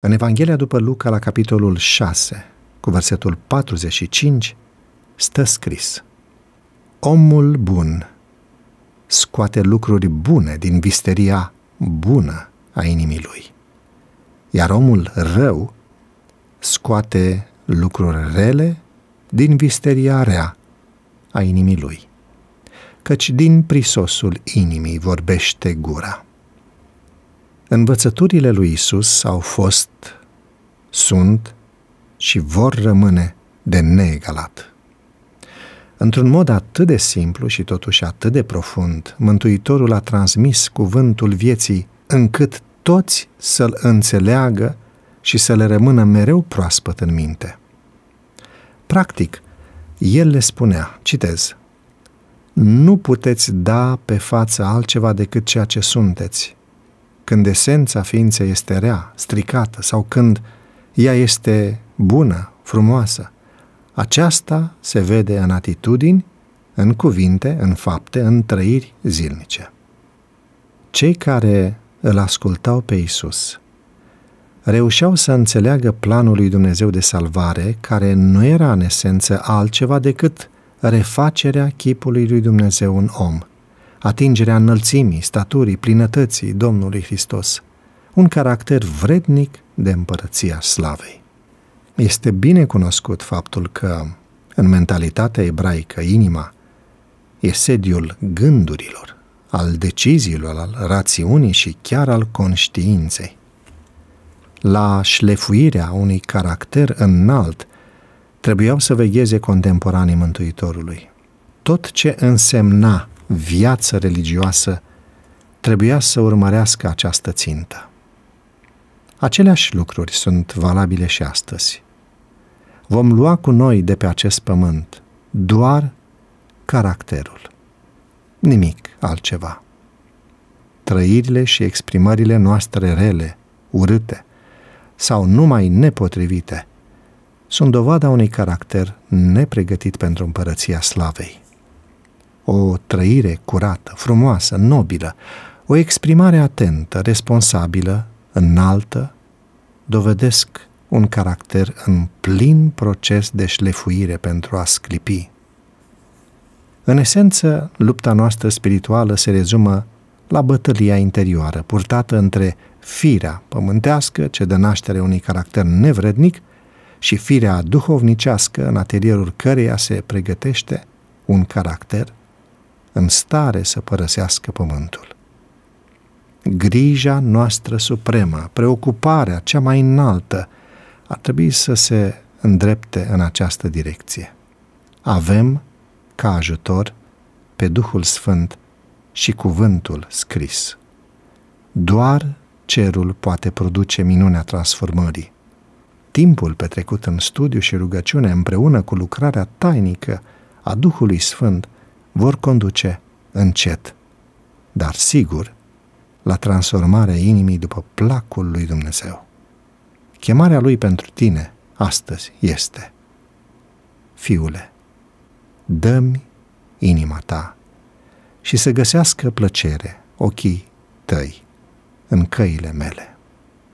În Evanghelia după Luca, la capitolul 6, cu versetul 45, stă scris Omul bun scoate lucruri bune din visteria bună a inimii lui, iar omul rău scoate lucruri rele din visteria rea a inimii lui, căci din prisosul inimii vorbește gura. Învățăturile lui Isus au fost, sunt și vor rămâne de neegalat. Într-un mod atât de simplu și totuși atât de profund, Mântuitorul a transmis cuvântul vieții încât toți să-l înțeleagă și să le rămână mereu proaspăt în minte. Practic, el le spunea, citez, nu puteți da pe față altceva decât ceea ce sunteți când esența ființei este rea, stricată, sau când ea este bună, frumoasă. Aceasta se vede în atitudini, în cuvinte, în fapte, în trăiri zilnice. Cei care îl ascultau pe Isus reușeau să înțeleagă planul lui Dumnezeu de salvare, care nu era în esență altceva decât refacerea chipului lui Dumnezeu în om – atingerea înălțimii, staturii, plinătății Domnului Hristos, un caracter vrednic de împărăția slavei. Este bine cunoscut faptul că, în mentalitatea ebraică, inima e sediul gândurilor, al deciziilor, al rațiunii și chiar al conștiinței. La șlefuirea unui caracter înalt trebuiau să vegheze contemporanii Mântuitorului. Tot ce însemna viață religioasă trebuia să urmărească această țintă. Aceleași lucruri sunt valabile și astăzi. Vom lua cu noi de pe acest pământ doar caracterul, nimic altceva. Trăirile și exprimările noastre rele, urâte sau numai nepotrivite sunt dovada unui caracter nepregătit pentru împărăția slavei o trăire curată, frumoasă, nobilă, o exprimare atentă, responsabilă, înaltă, dovedesc un caracter în plin proces de șlefuire pentru a sclipi. În esență, lupta noastră spirituală se rezumă la bătălia interioară, purtată între firea pământească, ce dă naștere unui caracter nevrednic, și firea duhovnicească, în atelierul căreia se pregătește un caracter în stare să părăsească pământul. Grija noastră supremă, preocuparea cea mai înaltă, ar trebui să se îndrepte în această direcție. Avem, ca ajutor, pe Duhul Sfânt și cuvântul scris. Doar cerul poate produce minunea transformării. Timpul petrecut în studiu și rugăciune împreună cu lucrarea tainică a Duhului Sfânt vor conduce încet, dar sigur, la transformarea inimii după placul lui Dumnezeu. Chemarea lui pentru tine astăzi este: Fiule, dă-mi inima ta și să găsească plăcere ochii tăi în căile mele.